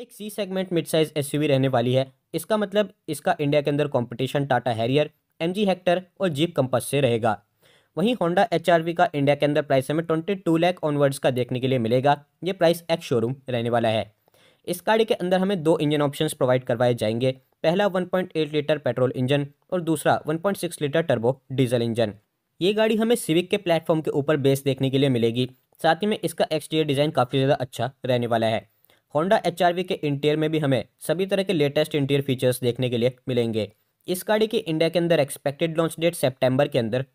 एक C segment mid size एस रहने वाली है इसका मतलब इसका इंडिया के अंदर competition Tata Harrier M Hector और जीप कंपस से रहेगा वहीं होंडा एच का इंडिया के अंदर प्राइस हमें ट्वेंटी टू लैक ऑनवर्ड्स का देखने के लिए मिलेगा ये प्राइस एक्स शोरूम रहने वाला है इस गाड़ी के अंदर हमें दो इंजन ऑप्शंस प्रोवाइड करवाए जाएंगे पहला 1.8 लीटर पेट्रोल इंजन और दूसरा 1.6 लीटर टर्बो डीजल इंजन ये गाड़ी हमें सिविक के प्लेटफॉर्म के ऊपर बेस देखने के लिए मिलेगी साथ ही में इसका एक्सटीरियर डिज़ाइन काफ़ी ज़्यादा अच्छा रहने वाला है होंडा एच के इंटीरियर में भी हमें सभी तरह के लेटेस्ट इंटीरियर फीचर्स देखने के लिए मिलेंगे इस गाड़ी की इंडिया के अंदर एक्सपेक्टेड लॉन्च डेट सेप्टेम्बर के अंदर